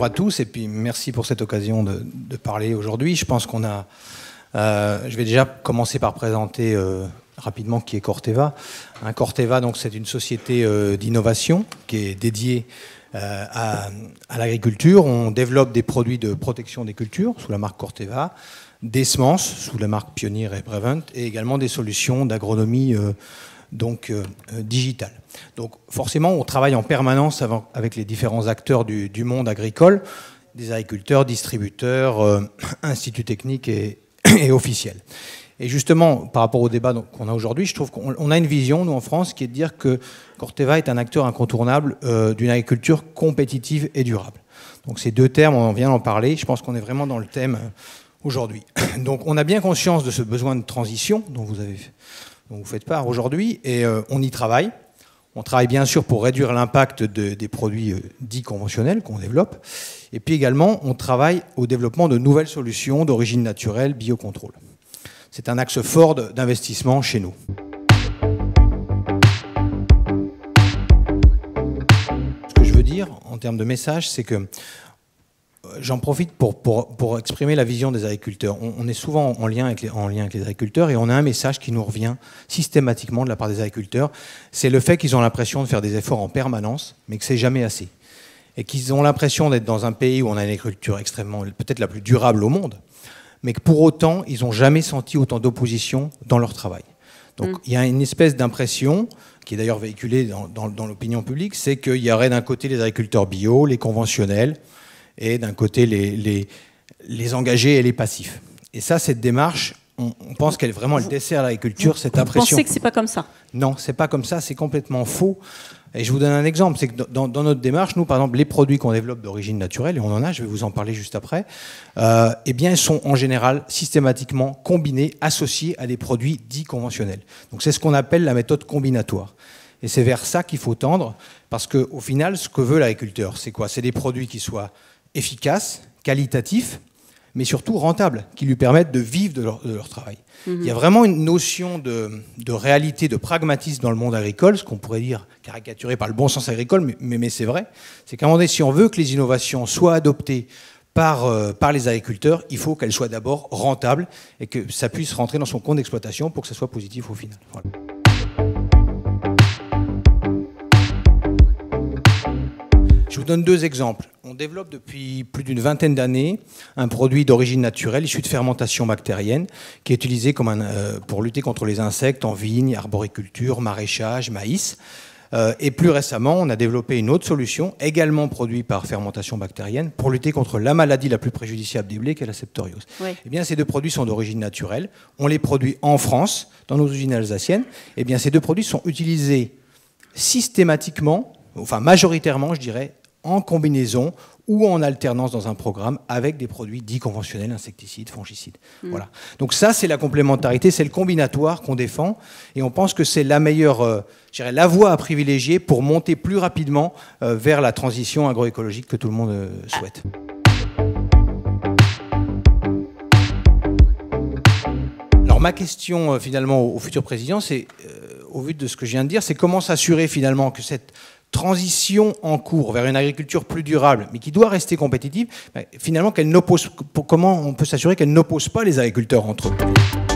bonjour à tous et puis merci pour cette occasion de, parler aujourd'hui. Je pense qu'on a. Euh, je vais déjà commencer par présenter euh, rapidement qui est Corteva. Hein, Corteva, donc, c'est une société euh, d'innovation qui est dédiée à l'agriculture. On développe des produits de protection des cultures sous la marque Corteva des semences sous la marque Pioneer et Prevent et également des solutions d'agronomie euh, donc euh, euh, digitale. Donc forcément, on travaille en permanence avec les différents acteurs du, monde agricole, des agriculteurs, distributeurs, instituts techniques et, officiels. Et justement, par rapport au débat qu'on a aujourd'hui, je trouve qu'on a une vision, nous, en France, qui est de dire que Corteva est un acteur incontournable d'une agriculture compétitive et durable. Donc ces deux termes, on vient d'en parler. Je pense qu'on est vraiment dans le thème aujourd'hui. Donc on a bien conscience de ce besoin de transition dont vous, avez, vous faites part aujourd'hui et euh, on y travaille. On travaille bien sûr pour réduire l'impact des produits euh, dits conventionnels qu'on développe. Et puis également, on travaille au développement de nouvelles solutions d'origine naturelle, biocontrôle. C'est un axe fort d'investissement chez nous. Ce que je veux dire en termes de message, c'est que J'en profite pour, exprimer la vision des agriculteurs. On, est souvent en lien, avec les, en lien avec les agriculteurs et on a un message qui nous revient systématiquement de la part des agriculteurs. C'est le fait qu'ils ont l'impression de faire des efforts en permanence, mais que c'est jamais assez. Et qu'ils ont l'impression d'être dans un pays où on a une agriculture extrêmement, peut-être la plus durable au monde, mais que pour autant, ils n'ont jamais senti autant d'opposition dans leur travail. Donc mm. il y a une espèce d'impression qui est d'ailleurs véhiculée dans l'opinion publique, c'est qu'il y aurait d'un côté les agriculteurs bio, les conventionnels, et d'un côté les, les, engagés et les passifs. Et ça, cette démarche, on, pense qu'elle vraiment elle dessert l'agriculture, cette vous impression. Vous pensez que c'est pas comme ça Non, c'est pas comme ça, c'est complètement faux. Et je vous donne un exemple, c'est que dans, notre démarche, nous, par exemple, les produits qu'on développe d'origine naturelle, et on en a, je vais vous en parler juste après, euh, eh bien, ils sont en général systématiquement combinés, associés à des produits dits conventionnels. Donc c'est ce qu'on appelle la méthode combinatoire. Et c'est vers ça qu'il faut tendre, parce qu'au final, ce que veut l'agriculteur, c'est quoi C'est des produits qui soient efficaces, qualitatifs, mais surtout rentables, qui lui permettent de vivre de leur, travail. Mhm. Il y a vraiment une notion de, réalité, de pragmatisme dans le monde agricole, ce qu'on pourrait dire caricaturé par le bon sens agricole, mais, c'est vrai. C'est qu'à un moment donné, si on veut que les innovations soient adoptées euh, par, les agriculteurs, il faut qu'elles soient d'abord rentables et que ça puisse rentrer dans son compte d'exploitation pour que ça soit positif au final. Je vous donne deux exemples développe depuis plus d'une vingtaine d'années un produit d'origine naturelle issu de fermentation bactérienne qui est utilisé euh, pour lutter contre les insectes en vigne, arboriculture, maraîchage, maïs. Euh, et plus récemment, on a développé une autre solution, également produite par fermentation bactérienne, pour lutter contre la maladie la plus préjudiciable des blé, qui est la septoriose. Eh bien, ces deux produits sont d'origine naturelle. On les produit en France, dans nos usines alsaciennes. Eh bien, ces deux produits sont utilisés systématiquement, enfin majoritairement, je dirais, en combinaison ou en alternance dans un programme avec des produits dits conventionnels, insecticides, fongicides. Hmm. Voilà. Donc ça, c'est la complémentarité, c'est le combinatoire qu'on défend, et on pense que c'est la meilleure, euh, dirais, la voie à privilégier pour monter plus rapidement euh, vers la transition agroécologique que tout le monde euh, ah. souhaite. Alors ma question finalement au, futur président, c'est au vu de ce que je viens de dire, c'est comment s'assurer finalement que cette transition en cours vers une agriculture plus durable, mais qui doit rester compétitive, ben, finalement, qu'elle n'oppose, comment on peut s'assurer qu'elle n'oppose pas les agriculteurs entre eux